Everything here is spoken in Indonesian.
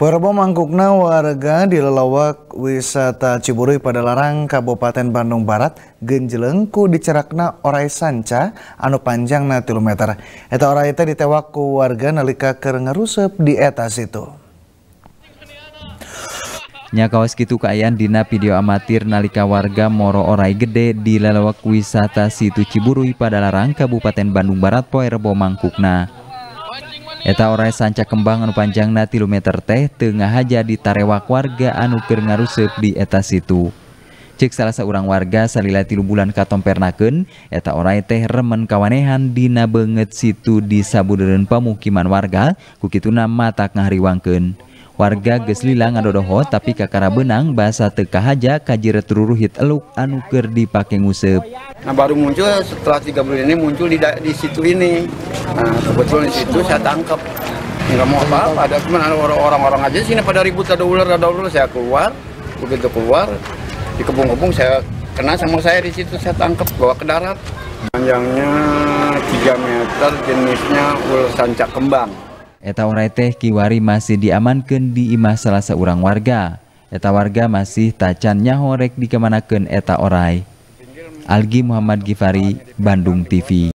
Perbo mangkukna warga di lelawak wisata Ciburuy pada larang Kabupaten Bandung Barat genjelengku dicerakna orai sanca anu panjang na kilometer. Eta orai itu ditewak ku warga nalika keur di etas itu Nya kawas kitu dina video amatir nalika warga moro orai gede di lelawak wisata situ Ciburuy pada larang Kabupaten Bandung Barat poe Rebo mangkukna. eta ora sanca kembangan panjang na kilometer teh Ten haja di tarewak warga anuker ngarusep di eta situ. cek salahsa u warga salila tilu bulan kato pernaken, eta ora teh remenkawanehan dina banget situ di sabudeun pemukiman warga kuki Tuna mata ngari Waken. warga geslila ngadodoho tapi kakara benang bahasa tekahaja kajiret ruruhit eluk anuker dipake ngusep nah baru muncul setelah tiga bulan ini muncul di, di situ ini nah kebetulan di situ saya tangkap nggak mau apa-apa ada cuma orang-orang aja sini pada ribut ada ular ada ular saya keluar begitu keluar di kebun-kebun saya kena sama saya di situ saya tangkap bawa ke darat panjangnya 3 meter jenisnya ular sancak kembang Eta orai teh kiwari masih diamankan di imah salah seorang warga. Eta warga masih tacan nyaho rek dikemanakan eta orai. Algi Muhammad Gifari, Bandung TV.